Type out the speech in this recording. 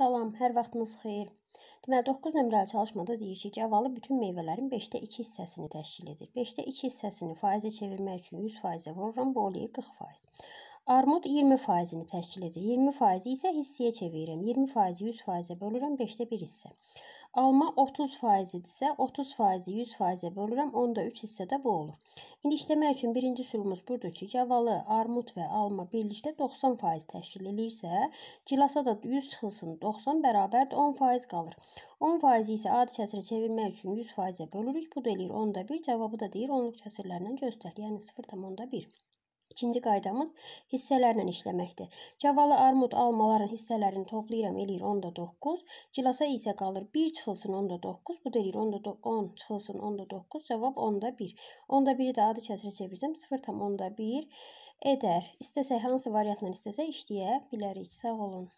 Salam, hər vaxtınız xeyir. Deməli 9 nömrəli çalışmada deyir ki, gavalı bütün meyvələrin 5də 2 hissəsini təşkil edir. 5də 2 hissəsini faizə çevirmək üçün 100%-ə vururam, bu eləyir 40%. Armud 20 faizini təşkil edir. 20 faizi isə hissəyə çevirirəm. 20 faizi 100 faizə bölürəm, 5də 1 hissə. Alma 30 faizidirsə, 30 faizi 100 faizə bölürəm, onda 3 hissədə bu olur. İndi işləmək üçün birinci üsulumuz budur ki, gavalı, armud və alma birlikdə 90 faiz təşkil edirsə, cilasa da 100 çıxılsın, 90 bərabərdir 10 faiz qalır. 10 faizi isə adi kəsirə çevirmək üçün 100 faizə bölürük, bu da eləyir 10-da 1, cavabı da deyir onluq kəsirlərlə göstər, yəni 0,1. İkinci qaydamız hissələrlə işləməkdir. Cavalı armud almaların hissələrini toplayıram, eləyir 10-da 9. Cilasa isə qalır 1 çıxılsın 10-da 9. Bu da eləyir 10-da 10 çıxılsın 10-da 9. Cavab 10-da 1. 10-da 1-i də adı kəsrə çevirsəm 0,1 edər. İstəsək hansı variantla istəsək işləyə bilərik. Sağ olun.